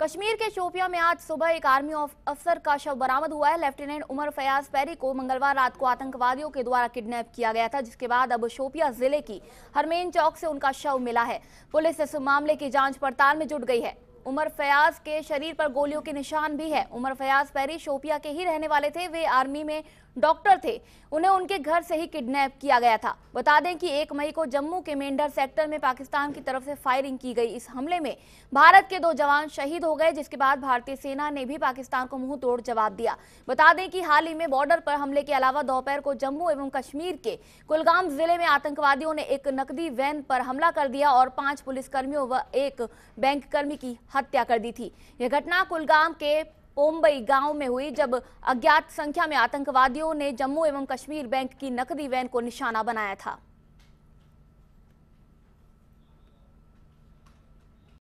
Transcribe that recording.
कश्मीर के शोपिया में आज सुबह एक आर्मी अफसर का शव बरामद हुआ है लेफ्टिनेंट उमर फयाज पैरी को मंगलवार रात को आतंकवादियों के द्वारा किडनैप किया गया था जिसके बाद अब शोपिया जिले की हरमेन चौक से उनका शव मिला है पुलिस इस मामले की जांच पड़ताल में जुट गई है उमर फयाज के शरीर पर गोलियों के निशान भी है उमर फयाज पैरी शोपिया के ही रहने वाले थे वे आर्मी में डॉक्टर थे उन्हें उनके घर से ही किडनैप किया गया था बता दें कि एक मई को जम्मू के मेंढर सेक्टर में पाकिस्तान की तरफ से फायरिंग की गई इस हमले में भारत के दो जवान शहीद हो गए जिसके बाद भारतीय सेना ने भी पाकिस्तान को मुंह तोड़ जवाब दिया बता दें कि हाल ही में बॉर्डर पर हमले के अलावा दोपहर को जम्मू एवं कश्मीर के कुलगाम जिले में आतंकवादियों ने एक नकदी वैन पर हमला कर दिया और पांच पुलिसकर्मियों व एक बैंक कर्मी की हत्या कर दी थी यह घटना कुलगाम के ओम्बई गांव में हुई जब अज्ञात संख्या में आतंकवादियों ने जम्मू एवं कश्मीर बैंक की नकदी वैन को निशाना बनाया था